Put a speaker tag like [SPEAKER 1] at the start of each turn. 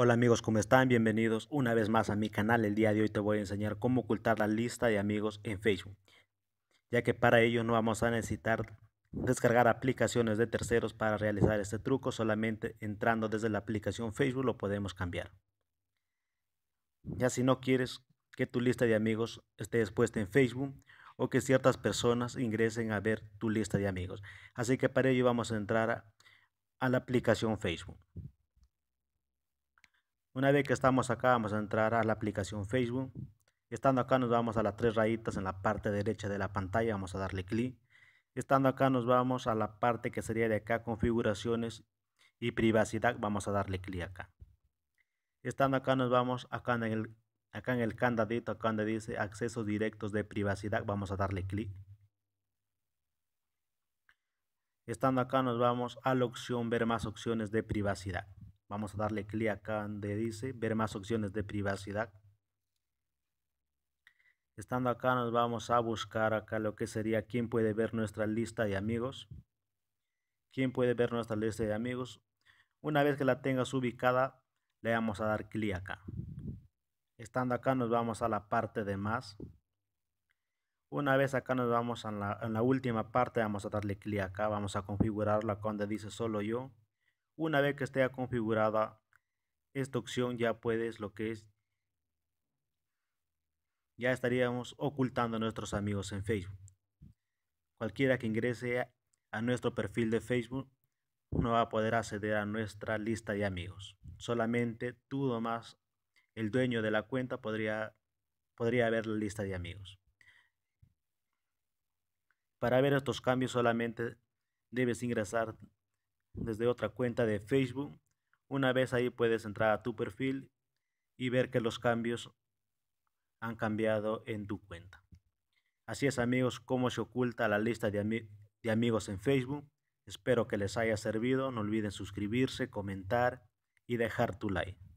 [SPEAKER 1] Hola amigos, ¿cómo están? Bienvenidos una vez más a mi canal. El día de hoy te voy a enseñar cómo ocultar la lista de amigos en Facebook. Ya que para ello no vamos a necesitar descargar aplicaciones de terceros para realizar este truco. Solamente entrando desde la aplicación Facebook lo podemos cambiar. Ya si no quieres que tu lista de amigos esté expuesta en Facebook o que ciertas personas ingresen a ver tu lista de amigos. Así que para ello vamos a entrar a, la aplicación Facebook. Una vez que estamos acá, vamos a entrar a la aplicación Facebook. Estando acá nos vamos a las tres rayitas en la parte derecha de la pantalla, vamos a darle clic. Estando acá nos vamos a la parte que sería de acá, configuraciones y privacidad, vamos a darle clic acá. Estando acá nos vamos acá en el, acá en el candadito, acá donde dice accesos directos de privacidad, vamos a darle clic. Estando acá nos vamos a la opción ver más opciones de privacidad. Vamos a darle clic acá donde dice ver más opciones de privacidad. Estando acá nos vamos a buscar acá lo que sería quién puede ver nuestra lista de amigos. Quién puede ver nuestra lista de amigos. Una vez que la tengas ubicada le vamos a dar clic acá. Estando acá nos vamos a la parte de más. Una vez acá nos vamos a la, última parte, vamos a darle clic acá, vamos a configurarla donde dice solo yo. Una vez que esté configurada esta opción ya puedes lo que es ya estaríamos ocultando a nuestros amigos en Facebook. Cualquiera que ingrese a nuestro perfil de Facebook no va a poder acceder a nuestra lista de amigos. Solamente tú nomás, el dueño de la cuenta, podría, podría ver la lista de amigos. Para ver estos cambios solamente debes ingresar desde otra cuenta de Facebook. Una vez ahí puedes entrar a tu perfil y ver que los cambios han cambiado en tu cuenta. Así es amigos, cómo se oculta la lista de, de amigos en Facebook. Espero que les haya servido. No olviden suscribirse, comentar y dejar tu like.